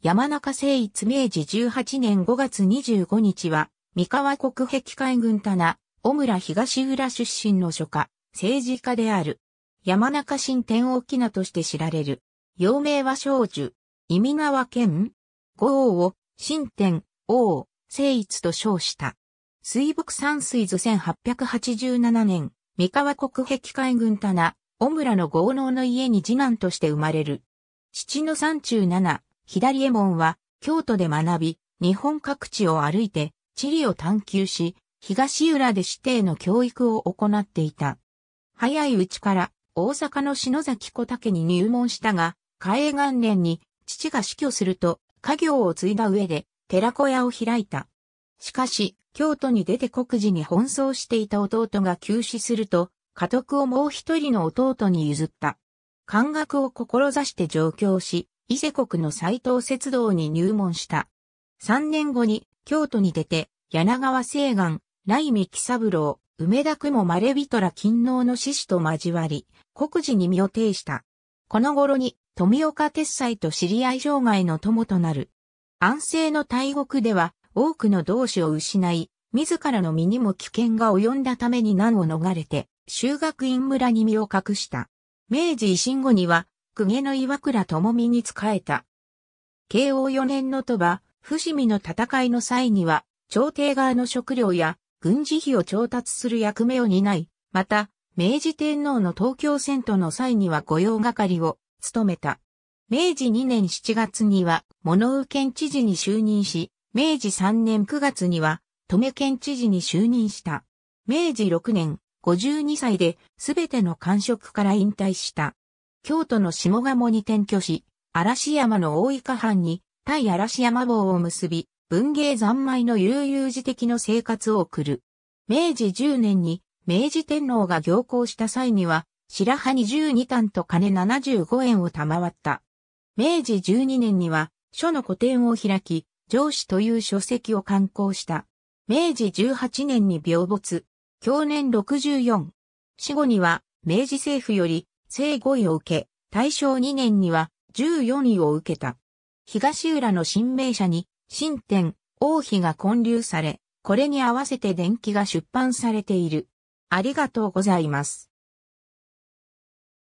山中誠一明治18年5月25日は、三河国壁海軍棚、小村東浦出身の書家、政治家である。山中新天王記名として知られる。幼名は少女、意味川県五王を、新天、王、聖一と称した。水木山水図1887年、三河国壁海軍棚、小村の豪農の家に次男として生まれる。父の三中七、左衛門は京都で学び、日本各地を歩いて地理を探求し、東浦で指定の教育を行っていた。早いうちから大阪の篠崎小竹に入門したが、海江元年に父が死去すると家業を継いだ上で寺小屋を開いた。しかし、京都に出て国事に奔走していた弟が急死すると、家督をもう一人の弟に譲った。漢学を志して上京し、伊勢国の斎藤節道に入門した。3年後に京都に出て、柳川西岸、雷美喜三郎、梅田区もまれびとら勤王の志士と交わり、国事に身を挺した。この頃に、富岡鉄斎と知り合い障害の友となる。安政の大国では、多くの同志を失い、自らの身にも危険が及んだために難を逃れて、修学院村に身を隠した。明治維新後には、公家の岩倉智美に仕えた。慶応4年の鳥羽、伏見の戦いの際には、朝廷側の食料や軍事費を調達する役目を担い、また、明治天皇の東京遷都の際には御用係を務めた。明治2年7月には、物右県知事に就任し、明治3年9月には、止め県知事に就任した。明治6年、52歳で、すべての官職から引退した。京都の下鴨に転居し、嵐山の大筏藩に、対嵐山坊を結び、文芸三昧の悠々自適の生活を送る。明治10年に、明治天皇が行幸した際には、白羽十2単と金75円を賜った。明治12年には、書の古典を開き、上司という書籍を刊行した。明治18年に病没。去年64。死後には、明治政府より、正5位を受け、大正2年には14位を受けた。東浦の新名社に、新店、王妃が建立され、これに合わせて電気が出版されている。ありがとうございます。